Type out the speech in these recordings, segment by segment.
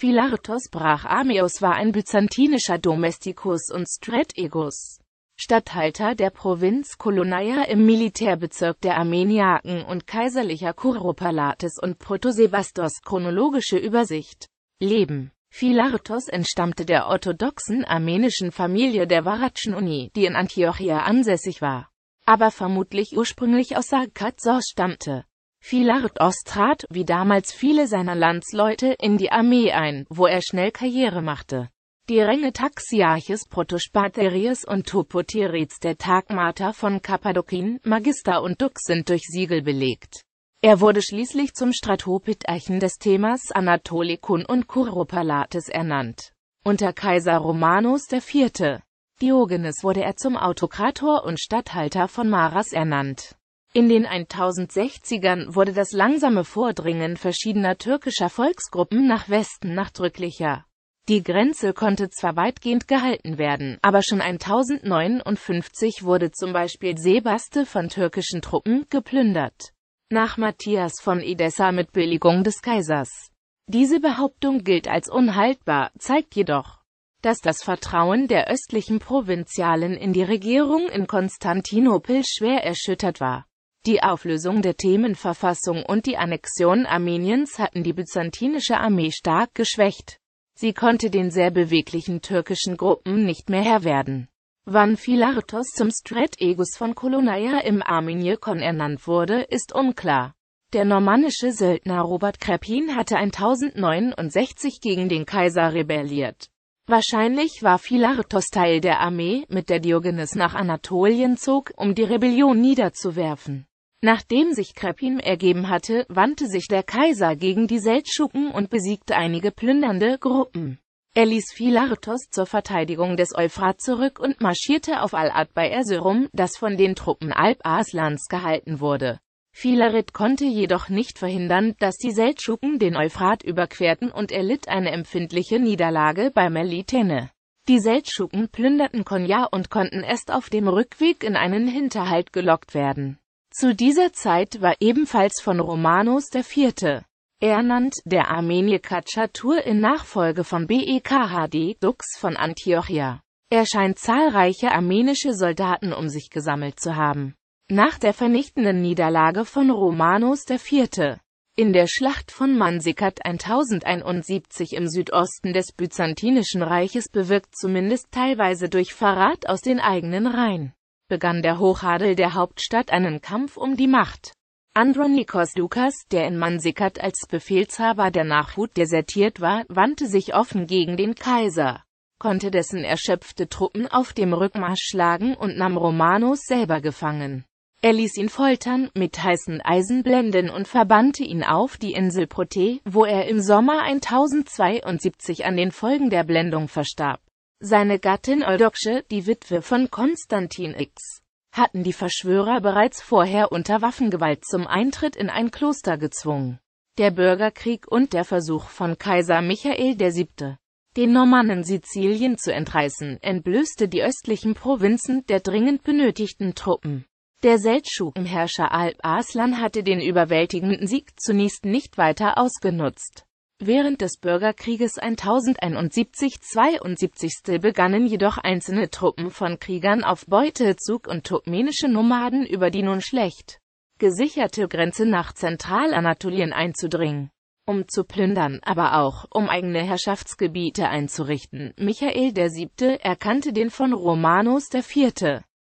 Philartos Brachameos war ein byzantinischer Domesticus und Strategus, Statthalter der Provinz Kolonaia im Militärbezirk der Armeniaken und kaiserlicher Kuropalates und Protosebastos chronologische Übersicht. Leben Philartos entstammte der orthodoxen armenischen Familie der Varatschnoni, die in Antiochia ansässig war, aber vermutlich ursprünglich aus Sarkazos stammte. Villard Ost trat, wie damals viele seiner Landsleute, in die Armee ein, wo er schnell Karriere machte. Die Ränge Taxiarches Protospateriers und Topoterets der Tagmater von Kappadokien, Magister und Dux sind durch Siegel belegt. Er wurde schließlich zum Stratopetarchen des Themas Anatolikon und Kuropalates ernannt. Unter Kaiser Romanus IV. Diogenes wurde er zum Autokrator und Statthalter von Maras ernannt. In den 1060ern wurde das langsame Vordringen verschiedener türkischer Volksgruppen nach Westen nachdrücklicher. Die Grenze konnte zwar weitgehend gehalten werden, aber schon 1059 wurde zum Beispiel Sebaste von türkischen Truppen geplündert. Nach Matthias von Edessa mit Billigung des Kaisers. Diese Behauptung gilt als unhaltbar, zeigt jedoch, dass das Vertrauen der östlichen Provinzialen in die Regierung in Konstantinopel schwer erschüttert war. Die Auflösung der Themenverfassung und die Annexion Armeniens hatten die byzantinische Armee stark geschwächt. Sie konnte den sehr beweglichen türkischen Gruppen nicht mehr Herr werden. Wann Philartos zum Strategos von Kolonaia im Armenierkon ernannt wurde, ist unklar. Der normannische Söldner Robert Krepin hatte 1069 gegen den Kaiser rebelliert. Wahrscheinlich war Philartos Teil der Armee, mit der Diogenes nach Anatolien zog, um die Rebellion niederzuwerfen. Nachdem sich Krepin ergeben hatte, wandte sich der Kaiser gegen die Seldschuken und besiegte einige plündernde Gruppen. Er ließ Philartos zur Verteidigung des Euphrat zurück und marschierte auf Al-Ad bei Ersyrum, das von den Truppen Alp Aslans gehalten wurde. Philarit konnte jedoch nicht verhindern, dass die Seldschuken den Euphrat überquerten und erlitt eine empfindliche Niederlage bei Melitene. Die Seldschuken plünderten Konya und konnten erst auf dem Rückweg in einen Hinterhalt gelockt werden. Zu dieser Zeit war ebenfalls von Romanos IV. Ernannt, der Armenier Katschatur in Nachfolge von Bekhd Dux von Antiochia. Er scheint zahlreiche armenische Soldaten um sich gesammelt zu haben. Nach der vernichtenden Niederlage von Romanos IV. in der Schlacht von Mansikat 1071 im Südosten des Byzantinischen Reiches bewirkt zumindest teilweise durch Verrat aus den eigenen Reihen begann der Hochadel der Hauptstadt einen Kampf um die Macht. Andronikos Dukas, der in Mansikat als Befehlshaber der Nachhut desertiert war, wandte sich offen gegen den Kaiser, konnte dessen erschöpfte Truppen auf dem Rückmarsch schlagen und nahm Romanos selber gefangen. Er ließ ihn foltern, mit heißen Eisen blenden und verbannte ihn auf die Insel Prote, wo er im Sommer 1072 an den Folgen der Blendung verstarb. Seine Gattin Eudoxie, die Witwe von Konstantin X., hatten die Verschwörer bereits vorher unter Waffengewalt zum Eintritt in ein Kloster gezwungen. Der Bürgerkrieg und der Versuch von Kaiser Michael VII., den Normannen Sizilien zu entreißen, entblößte die östlichen Provinzen der dringend benötigten Truppen. Der Seldschukenherrscher Alp Aslan hatte den überwältigenden Sieg zunächst nicht weiter ausgenutzt. Während des Bürgerkrieges 1071-72 begannen jedoch einzelne Truppen von Kriegern auf Beutezug und turkmenische Nomaden über die nun schlecht gesicherte Grenze nach Zentralanatolien einzudringen, um zu plündern, aber auch, um eigene Herrschaftsgebiete einzurichten. Michael VII. erkannte den von Romanus IV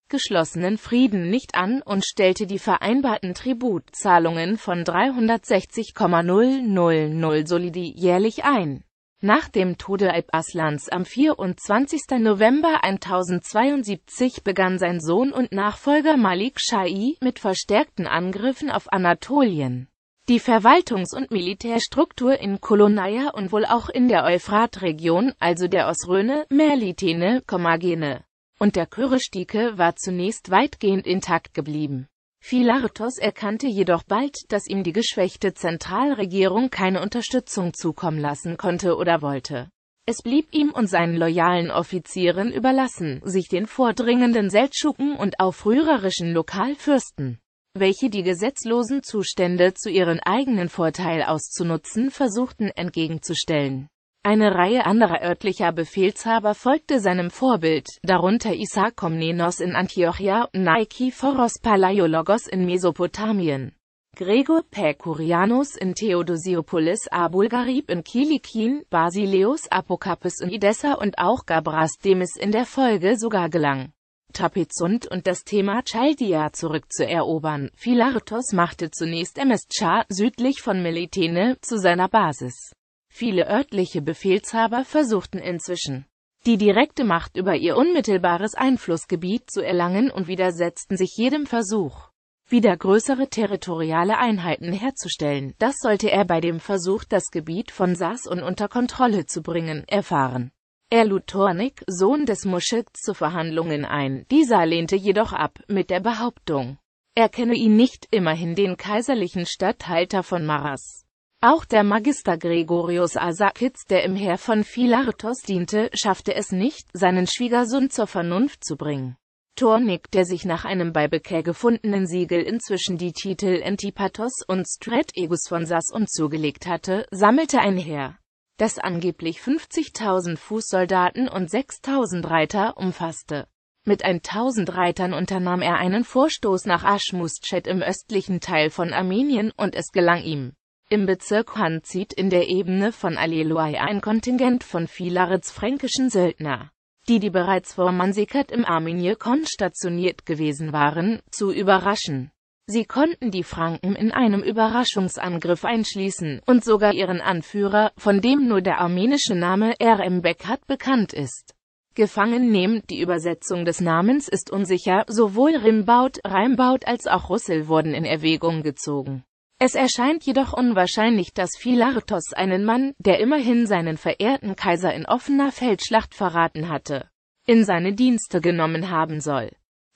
geschlossenen Frieden nicht an und stellte die vereinbarten Tributzahlungen von 360,000 Solidi jährlich ein. Nach dem Tode Alp Aslans am 24. November 1072 begann sein Sohn und Nachfolger Malik Shai mit verstärkten Angriffen auf Anatolien. Die Verwaltungs- und Militärstruktur in Kolonaia und wohl auch in der Euphratregion, also der Osröne, Merlitene, Komagene, und der Kyrestike war zunächst weitgehend intakt geblieben. Philartos erkannte jedoch bald, dass ihm die geschwächte Zentralregierung keine Unterstützung zukommen lassen konnte oder wollte. Es blieb ihm und seinen loyalen Offizieren überlassen, sich den vordringenden Seltschuken und aufrührerischen Lokalfürsten, welche die gesetzlosen Zustände zu ihren eigenen Vorteil auszunutzen versuchten, entgegenzustellen. Eine Reihe anderer örtlicher Befehlshaber folgte seinem Vorbild, darunter Isaac Komnenos in Antiochia, Nikephoros Palaiologos in Mesopotamien, Gregor Päkurianus in Theodosiopolis, Abulgarib in Kilikin, Basileus Apokapis in Edessa und auch Gabras, dem es in der Folge sogar gelang. Trapezunt und das Thema Chaldia zurückzuerobern. Philartos machte zunächst Emescha südlich von Melitene zu seiner Basis. Viele örtliche Befehlshaber versuchten inzwischen, die direkte Macht über ihr unmittelbares Einflussgebiet zu erlangen und widersetzten sich jedem Versuch, wieder größere territoriale Einheiten herzustellen. Das sollte er bei dem Versuch, das Gebiet von Saas und unter Kontrolle zu bringen, erfahren. Er lud Tornik, Sohn des Muschitz, zu Verhandlungen ein, dieser lehnte jedoch ab, mit der Behauptung, er kenne ihn nicht, immerhin den kaiserlichen Statthalter von Maras. Auch der Magister Gregorius Arsakitz, der im Heer von Philartos diente, schaffte es nicht, seinen Schwiegersohn zur Vernunft zu bringen. Tornik, der sich nach einem bei Bekehr gefundenen Siegel inzwischen die Titel Antipathos und Strategos von Sassun zugelegt hatte, sammelte ein Heer, das angeblich 50.000 Fußsoldaten und 6.000 Reiter umfasste. Mit 1.000 Reitern unternahm er einen Vorstoß nach Aschmustschet im östlichen Teil von Armenien, und es gelang ihm, im Bezirk Han zieht in der Ebene von Aleluai ein Kontingent von Filaritz fränkischen Söldner, die die bereits vor Mansikat im Armeniekon stationiert gewesen waren, zu überraschen. Sie konnten die Franken in einem Überraschungsangriff einschließen und sogar ihren Anführer, von dem nur der armenische Name RM Bekhat bekannt ist, gefangen nehmen. Die Übersetzung des Namens ist unsicher, sowohl Rimbaud, Reimbaud als auch Russel wurden in Erwägung gezogen. Es erscheint jedoch unwahrscheinlich, dass Philartos einen Mann, der immerhin seinen verehrten Kaiser in offener Feldschlacht verraten hatte, in seine Dienste genommen haben soll.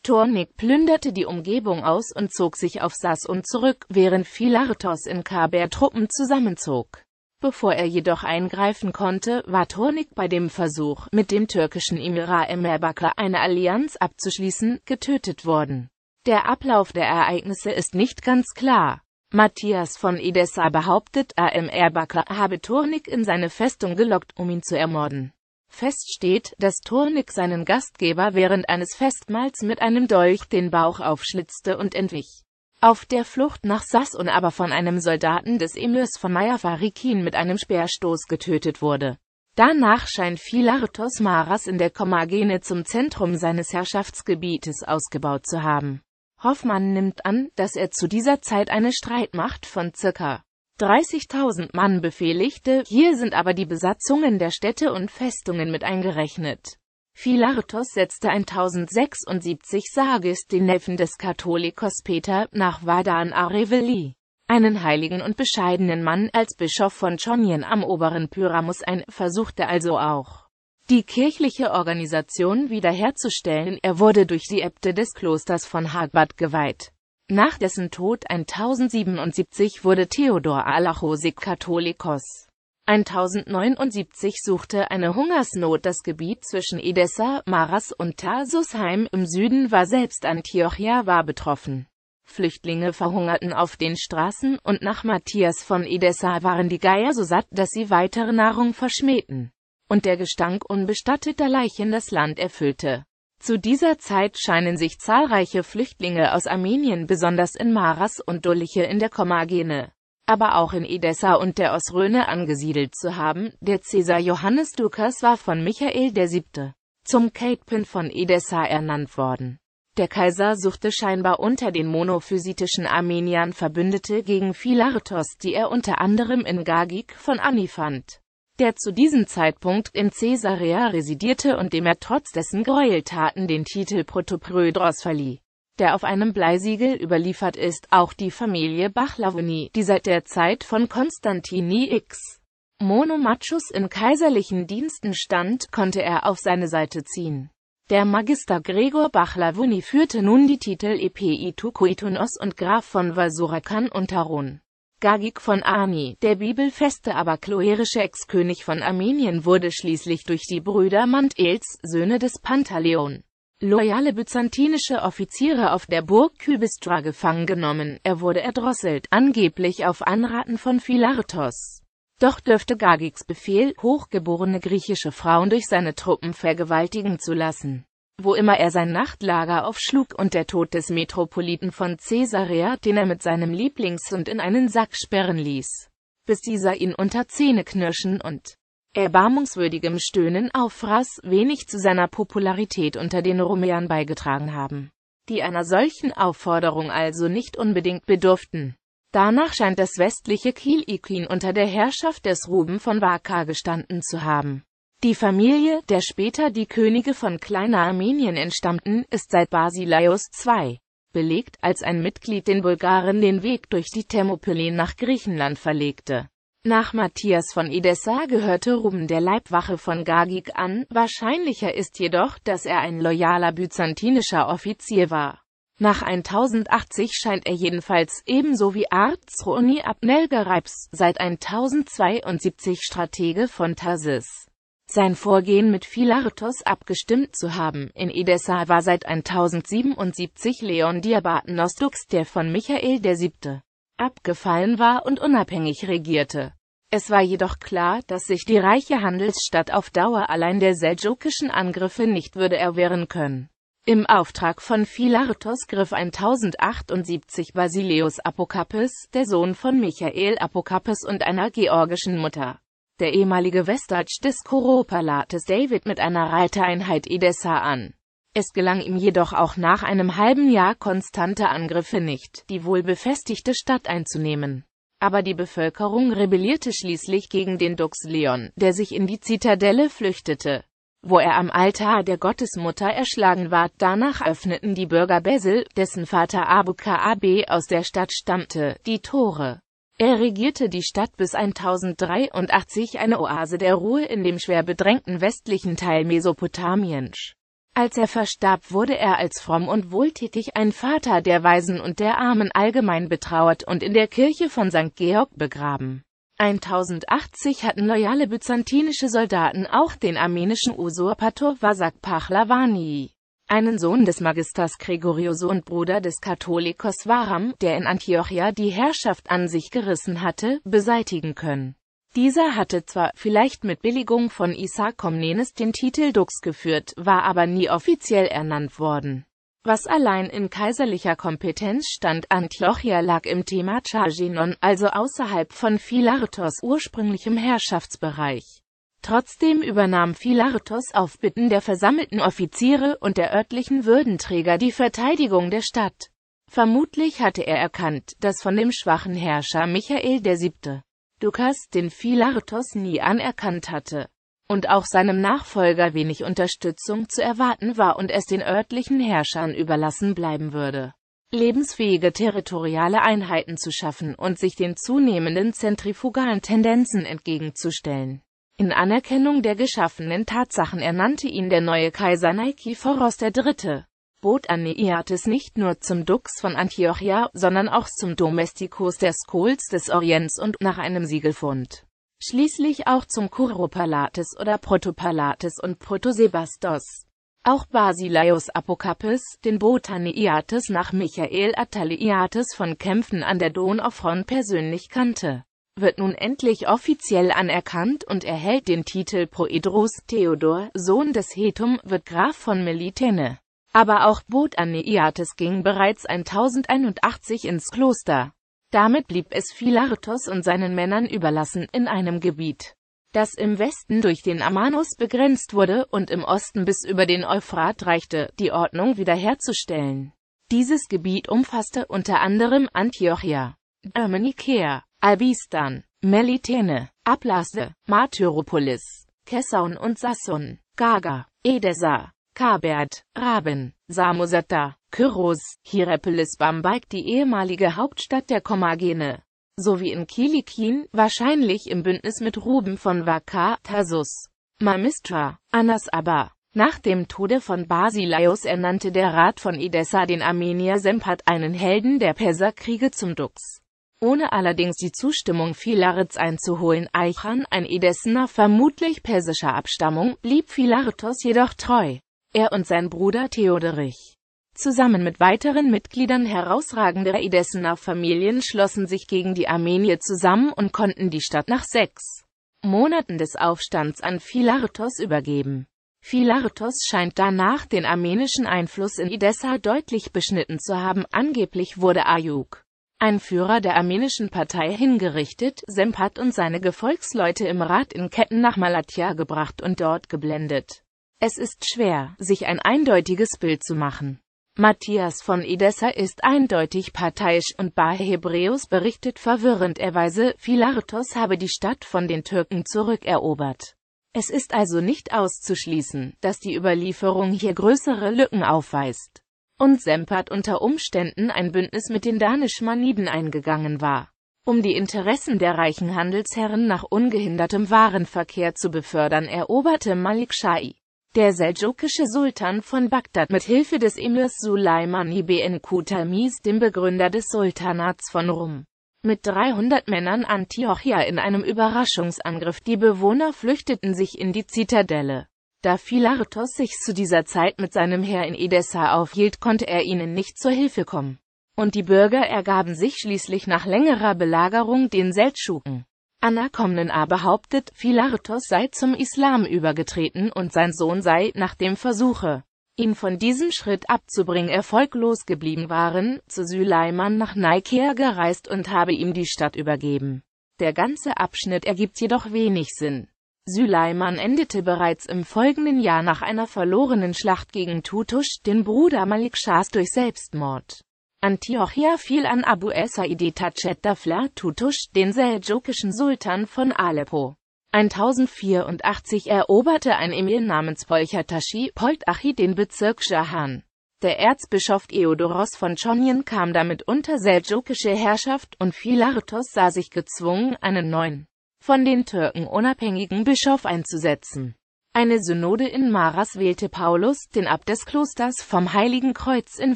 Tornik plünderte die Umgebung aus und zog sich auf Sassun zurück, während Philartos in Kaber Truppen zusammenzog. Bevor er jedoch eingreifen konnte, war Tornik bei dem Versuch, mit dem türkischen Emir Emerbakr eine Allianz abzuschließen, getötet worden. Der Ablauf der Ereignisse ist nicht ganz klar. Matthias von Edessa behauptet, AMR Bakr habe Turnik in seine Festung gelockt, um ihn zu ermorden. Fest steht, dass Turnik seinen Gastgeber während eines Festmahls mit einem Dolch den Bauch aufschlitzte und entwich. Auf der Flucht nach Sassun aber von einem Soldaten des Emirs von Mayafarikin mit einem Speerstoß getötet wurde. Danach scheint Philartos Maras in der Kommagene zum Zentrum seines Herrschaftsgebietes ausgebaut zu haben. Hoffmann nimmt an, dass er zu dieser Zeit eine Streitmacht von ca. 30.000 Mann befehligte, hier sind aber die Besatzungen der Städte und Festungen mit eingerechnet. Philartos setzte 1076 Sages den Neffen des Katholikos Peter, nach Vadan Areveli, einen heiligen und bescheidenen Mann, als Bischof von Chonien am oberen Pyramus ein, versuchte also auch, die kirchliche Organisation wiederherzustellen. Er wurde durch die Äbte des Klosters von Hagbad geweiht. Nach dessen Tod 1077 wurde Theodor Alachosik Katholikos. 1079 suchte eine Hungersnot das Gebiet zwischen Edessa, Maras und Tarsusheim im Süden war selbst Antiochia war betroffen. Flüchtlinge verhungerten auf den Straßen, und nach Matthias von Edessa waren die Geier so satt, dass sie weitere Nahrung verschmähten und der Gestank unbestatteter Leichen das Land erfüllte. Zu dieser Zeit scheinen sich zahlreiche Flüchtlinge aus Armenien besonders in Maras und Duliche in der Kommagene, aber auch in Edessa und der Osröne angesiedelt zu haben. Der Cäsar Johannes Dukas war von Michael VII. zum Captain von Edessa ernannt worden. Der Kaiser suchte scheinbar unter den monophysitischen Armeniern Verbündete gegen Philartos, die er unter anderem in Gagik von Ani fand der zu diesem Zeitpunkt in Caesarea residierte und dem er trotz dessen Gräueltaten den Titel Protoprödros verlieh der auf einem Bleisiegel überliefert ist, auch die Familie Bachlavoni, die seit der Zeit von Konstantini X. Monomachus in kaiserlichen Diensten stand, konnte er auf seine Seite ziehen. Der Magister Gregor Bachlavuni führte nun die Titel Epi Koitunos und Graf von Vasurakan und Taron. Gagik von Ami, der bibelfeste aber kloerische Ex-König von Armenien wurde schließlich durch die Brüder Mandels, Söhne des Pantaleon, loyale byzantinische Offiziere auf der Burg Kybistra gefangen genommen, er wurde erdrosselt, angeblich auf Anraten von Philartos. Doch dürfte Gagiks Befehl, hochgeborene griechische Frauen durch seine Truppen vergewaltigen zu lassen, wo immer er sein Nachtlager aufschlug, und der Tod des Metropoliten von Caesarea, den er mit seinem Lieblingshund in einen Sack sperren ließ, bis dieser ihn unter Zähne knirschen und erbarmungswürdigem Stöhnen auffraß, wenig zu seiner Popularität unter den Romeern beigetragen haben, die einer solchen Aufforderung also nicht unbedingt bedurften. Danach scheint das westliche Kiel-Iquin unter der Herrschaft des Ruben von Vaca gestanden zu haben. Die Familie, der später die Könige von Kleiner-Armenien entstammten, ist seit Basileus II. belegt, als ein Mitglied den Bulgaren den Weg durch die Thermopylen nach Griechenland verlegte. Nach Matthias von Edessa gehörte Ruben der Leibwache von Gagik an, wahrscheinlicher ist jedoch, dass er ein loyaler byzantinischer Offizier war. Nach 1080 scheint er jedenfalls ebenso wie Arzroni Abnelgereibs seit 1072 Stratege von Tarsis sein Vorgehen mit Philartos abgestimmt zu haben. In Edessa war seit 1077 Leon Diabatenostux, der von Michael VII. abgefallen war und unabhängig regierte. Es war jedoch klar, dass sich die reiche Handelsstadt auf Dauer allein der seldschukischen Angriffe nicht würde erwehren können. Im Auftrag von Philartos griff 1078 Basileus Apokapis, der Sohn von Michael Apokapis und einer georgischen Mutter, der ehemalige Westdeutsch des Koropalates David mit einer Reitereinheit Edessa an. Es gelang ihm jedoch auch nach einem halben Jahr konstanter Angriffe nicht, die wohl befestigte Stadt einzunehmen. Aber die Bevölkerung rebellierte schließlich gegen den Dux Leon, der sich in die Zitadelle flüchtete, wo er am Altar der Gottesmutter erschlagen ward. Danach öffneten die Bürger Bessel, dessen Vater Abu Ka'ab aus der Stadt stammte, die Tore. Er regierte die Stadt bis 1083, eine Oase der Ruhe in dem schwer bedrängten westlichen Teil Mesopotamiens. Als er verstarb, wurde er als fromm und wohltätig ein Vater der Weisen und der Armen allgemein betrauert und in der Kirche von St. Georg begraben. 1080 hatten loyale byzantinische Soldaten auch den armenischen Usurpator Vasak Pahlavani einen Sohn des Magisters Gregorioso und Bruder des Katholikos Varam, der in Antiochia die Herrschaft an sich gerissen hatte, beseitigen können. Dieser hatte zwar, vielleicht mit Billigung von Isaac Komnenes den Titel Dux geführt, war aber nie offiziell ernannt worden. Was allein in kaiserlicher Kompetenz stand, Antiochia lag im Thema Chaginon, also außerhalb von Philartos ursprünglichem Herrschaftsbereich. Trotzdem übernahm Philartos auf Bitten der versammelten Offiziere und der örtlichen Würdenträger die Verteidigung der Stadt. Vermutlich hatte er erkannt, dass von dem schwachen Herrscher Michael VII. Dukas den Philartos nie anerkannt hatte und auch seinem Nachfolger wenig Unterstützung zu erwarten war und es den örtlichen Herrschern überlassen bleiben würde lebensfähige territoriale Einheiten zu schaffen und sich den zunehmenden zentrifugalen Tendenzen entgegenzustellen. In Anerkennung der geschaffenen Tatsachen ernannte ihn der neue Kaiser Nikephoros III. Bot Aneiates nicht nur zum Dux von Antiochia, sondern auch zum Domestikus der Skols des Orients und, nach einem Siegelfund, schließlich auch zum Kuropalates oder Protopalates und Protosebastos. Auch Basileus Apokapis, den Botaneiates nach Michael Ataliates von Kämpfen an der Donau persönlich kannte wird nun endlich offiziell anerkannt und erhält den Titel Proedros Theodor, Sohn des Hetum, wird Graf von Melitene. Aber auch Bothaniates ging bereits 1081 ins Kloster. Damit blieb es Philartos und seinen Männern überlassen, in einem Gebiet, das im Westen durch den Amanus begrenzt wurde und im Osten bis über den Euphrat reichte, die Ordnung wiederherzustellen. Dieses Gebiet umfasste unter anderem Antiochia, Dominicea, Albistan, Melitene, Ablase, Martyropolis, Kessaun und Sassun, Gaga, Edessa, Kabert, Raben, Samosata, Kyros, Hierapolis Bambaik die ehemalige Hauptstadt der Kommagene, sowie in Kilikin, wahrscheinlich im Bündnis mit Ruben von Vakar, Tarsus, Mamistra, Anas Abba. Nach dem Tode von Basileus ernannte der Rat von Edessa den Armenier Sempat einen Helden der Perserkriege zum Dux ohne allerdings die Zustimmung Philarets einzuholen. Eichan, ein Edessener vermutlich persischer Abstammung, blieb Philaretos jedoch treu. Er und sein Bruder Theoderich, zusammen mit weiteren Mitgliedern herausragender Edessener Familien schlossen sich gegen die Armenier zusammen und konnten die Stadt nach sechs Monaten des Aufstands an Philartos übergeben. Philartos scheint danach den armenischen Einfluss in Edessa deutlich beschnitten zu haben, angeblich wurde Ayuk ein Führer der armenischen Partei hingerichtet, Sempat und seine Gefolgsleute im Rat in Ketten nach Malatya gebracht und dort geblendet. Es ist schwer, sich ein eindeutiges Bild zu machen. Matthias von Edessa ist eindeutig parteiisch und Bar Hebräus berichtet verwirrenderweise, Philartos habe die Stadt von den Türken zurückerobert. Es ist also nicht auszuschließen, dass die Überlieferung hier größere Lücken aufweist und Sempert unter Umständen ein Bündnis mit den danisch eingegangen war, um die Interessen der reichen Handelsherren nach ungehindertem Warenverkehr zu befördern, eroberte Malik Shai, der seljukische Sultan von Bagdad mit Hilfe des Emirs Sulaiman ibn Qutamis, dem Begründer des Sultanats von Rum, mit 300 Männern Antiochia in einem Überraschungsangriff. Die Bewohner flüchteten sich in die Zitadelle. Da Philartos sich zu dieser Zeit mit seinem Heer in Edessa aufhielt, konnte er ihnen nicht zur Hilfe kommen. Und die Bürger ergaben sich schließlich nach längerer Belagerung den Seldschuken. Anakomnena behauptet, Philartos sei zum Islam übergetreten und sein Sohn sei, nach dem Versuche, ihn von diesem Schritt abzubringen, erfolglos geblieben waren, zu Süleyman nach Nikea gereist und habe ihm die Stadt übergeben. Der ganze Abschnitt ergibt jedoch wenig Sinn. Süleyman endete bereits im folgenden Jahr nach einer verlorenen Schlacht gegen Tutusch, den Bruder Malik Shahs durch Selbstmord. Antiochia fiel an Abu Esaidi Tachet Dafla Tutusch, den seljukischen Sultan von Aleppo. 1084 eroberte ein Emir namens Polchatashi Poltachi den Bezirk Shahan. Der Erzbischof Eodoros von Tschonien kam damit unter seljukische Herrschaft und Philartos sah sich gezwungen, einen neuen von den Türken unabhängigen Bischof einzusetzen. Eine Synode in Maras wählte Paulus, den Abt des Klosters vom Heiligen Kreuz in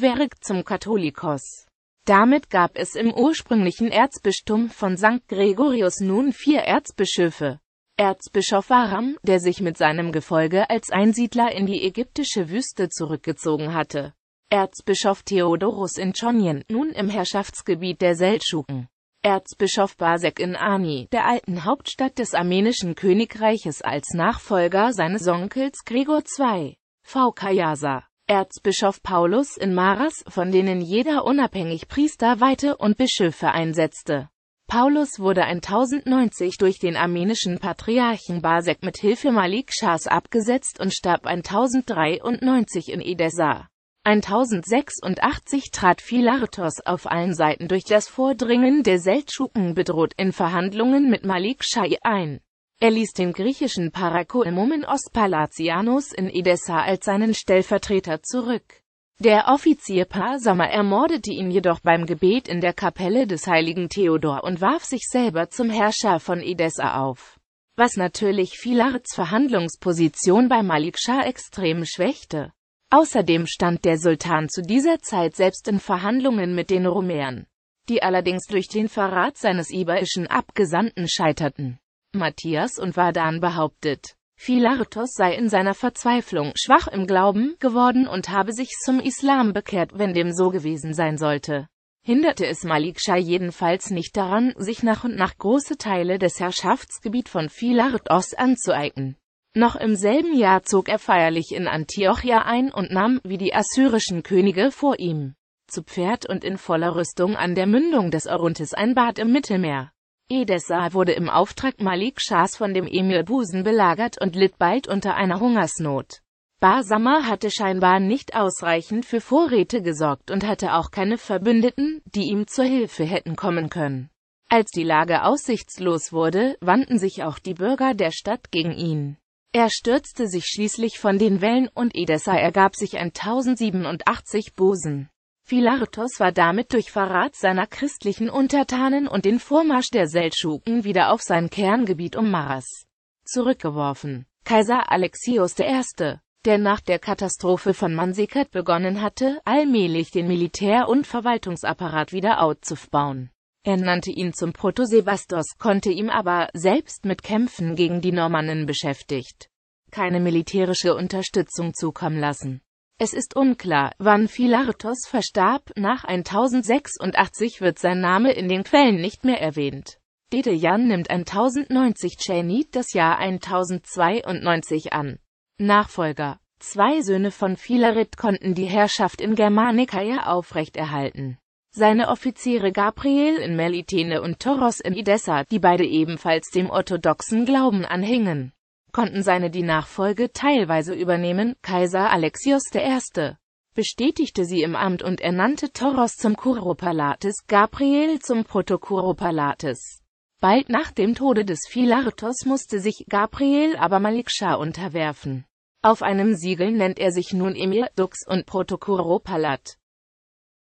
Verek zum Katholikos. Damit gab es im ursprünglichen Erzbistum von St. Gregorius nun vier Erzbischöfe. Erzbischof Aram, der sich mit seinem Gefolge als Einsiedler in die ägyptische Wüste zurückgezogen hatte. Erzbischof Theodorus in Tschonien, nun im Herrschaftsgebiet der Seldschuken. Erzbischof Basek in Ani, der alten Hauptstadt des armenischen Königreiches als Nachfolger seines Onkels Gregor II. V. Kayasa. Erzbischof Paulus in Maras, von denen jeder unabhängig Priester weihte und Bischöfe einsetzte. Paulus wurde 1090 durch den armenischen Patriarchen Basek mit Hilfe Malik Schahs abgesetzt und starb 1093 in Edessa. 1086 trat Philartos auf allen Seiten durch das Vordringen der Seldschuken bedroht in Verhandlungen mit Malik Schai ein. Er ließ den griechischen Parakoimomen Ospalatianus in Edessa als seinen Stellvertreter zurück. Der Offizier Parsama ermordete ihn jedoch beim Gebet in der Kapelle des heiligen Theodor und warf sich selber zum Herrscher von Edessa auf, was natürlich Philarts Verhandlungsposition bei Malik Shah extrem schwächte. Außerdem stand der Sultan zu dieser Zeit selbst in Verhandlungen mit den Rumären, die allerdings durch den Verrat seines iberischen Abgesandten scheiterten. Matthias und Vardan behauptet, Philartos sei in seiner Verzweiflung schwach im Glauben geworden und habe sich zum Islam bekehrt, wenn dem so gewesen sein sollte. Hinderte es Malik Shah jedenfalls nicht daran, sich nach und nach große Teile des Herrschaftsgebiet von Philartos anzueignen. Noch im selben Jahr zog er feierlich in Antiochia ein und nahm, wie die assyrischen Könige vor ihm, zu Pferd und in voller Rüstung an der Mündung des Orontes ein Bad im Mittelmeer. Edessa wurde im Auftrag Malik Schahs von dem Emir Busen belagert und litt bald unter einer Hungersnot. Barsama hatte scheinbar nicht ausreichend für Vorräte gesorgt und hatte auch keine Verbündeten, die ihm zur Hilfe hätten kommen können. Als die Lage aussichtslos wurde, wandten sich auch die Bürger der Stadt gegen ihn. Er stürzte sich schließlich von den Wellen und Edessa ergab sich an 1087 Bosen. Philartos war damit durch Verrat seiner christlichen Untertanen und den Vormarsch der Seldschuken wieder auf sein Kerngebiet um Maras zurückgeworfen. Kaiser Alexios I., der nach der Katastrophe von Mansekat begonnen hatte, allmählich den Militär- und Verwaltungsapparat wieder aufzubauen, er nannte ihn zum Proto-Sebastos, konnte ihm aber, selbst mit Kämpfen gegen die Normannen beschäftigt, keine militärische Unterstützung zukommen lassen. Es ist unklar, wann Philartos verstarb, nach 1086 wird sein Name in den Quellen nicht mehr erwähnt. Dedejan nimmt 1090 Chainit das Jahr 1092 an. Nachfolger Zwei Söhne von Philarit konnten die Herrschaft in Germanica ja aufrechterhalten seine Offiziere Gabriel in Melitene und Toros in Edessa, die beide ebenfalls dem orthodoxen Glauben anhingen, konnten seine die Nachfolge teilweise übernehmen. Kaiser Alexios I. bestätigte sie im Amt und ernannte Toros zum Kuropalates, Gabriel zum Protokuropalates. Bald nach dem Tode des Philartos musste sich Gabriel aber Malikschah unterwerfen. Auf einem Siegel nennt er sich nun Emir, Dux und Protokuropalat.